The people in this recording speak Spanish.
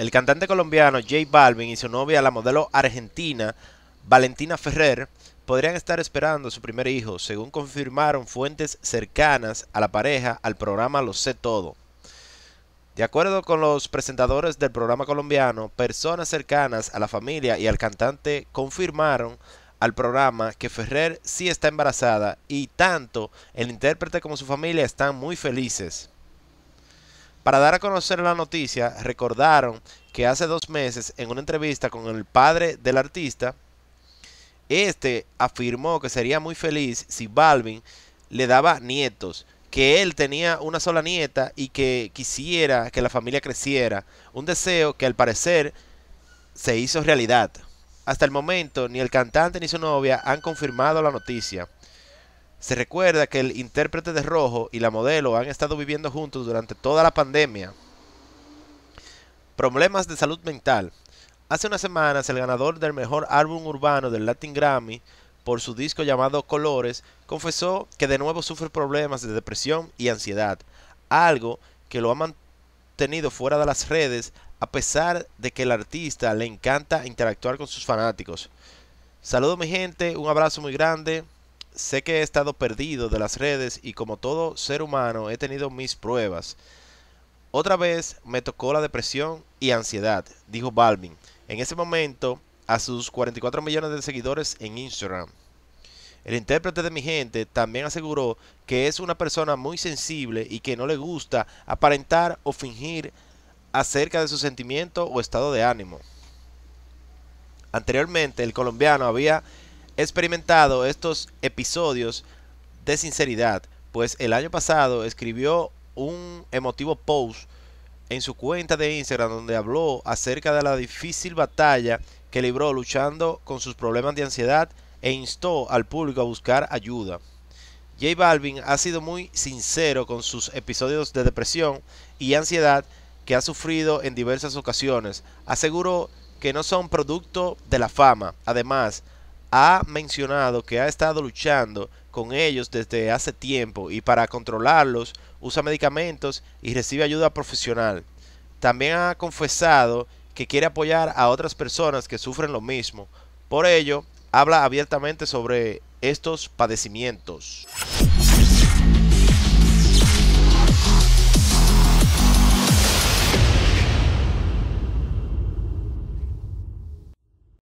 El cantante colombiano J Balvin y su novia, la modelo argentina Valentina Ferrer, podrían estar esperando a su primer hijo, según confirmaron fuentes cercanas a la pareja al programa Lo Sé Todo. De acuerdo con los presentadores del programa colombiano, personas cercanas a la familia y al cantante confirmaron al programa que Ferrer sí está embarazada y tanto el intérprete como su familia están muy felices. Para dar a conocer la noticia, recordaron que hace dos meses, en una entrevista con el padre del artista, este afirmó que sería muy feliz si Balvin le daba nietos, que él tenía una sola nieta y que quisiera que la familia creciera, un deseo que al parecer se hizo realidad. Hasta el momento, ni el cantante ni su novia han confirmado la noticia. Se recuerda que el intérprete de Rojo y la modelo han estado viviendo juntos durante toda la pandemia. Problemas de salud mental. Hace unas semanas el ganador del mejor álbum urbano del Latin Grammy por su disco llamado Colores confesó que de nuevo sufre problemas de depresión y ansiedad, algo que lo ha mantenido fuera de las redes a pesar de que el artista le encanta interactuar con sus fanáticos. Saludos mi gente, un abrazo muy grande sé que he estado perdido de las redes y como todo ser humano he tenido mis pruebas. Otra vez me tocó la depresión y ansiedad, dijo Balvin, en ese momento a sus 44 millones de seguidores en Instagram. El intérprete de mi gente también aseguró que es una persona muy sensible y que no le gusta aparentar o fingir acerca de su sentimiento o estado de ánimo. Anteriormente, el colombiano había experimentado estos episodios de sinceridad, pues el año pasado escribió un emotivo post en su cuenta de Instagram donde habló acerca de la difícil batalla que libró luchando con sus problemas de ansiedad e instó al público a buscar ayuda. J Balvin ha sido muy sincero con sus episodios de depresión y ansiedad que ha sufrido en diversas ocasiones. Aseguró que no son producto de la fama. Además, ha mencionado que ha estado luchando con ellos desde hace tiempo y para controlarlos usa medicamentos y recibe ayuda profesional. También ha confesado que quiere apoyar a otras personas que sufren lo mismo. Por ello, habla abiertamente sobre estos padecimientos.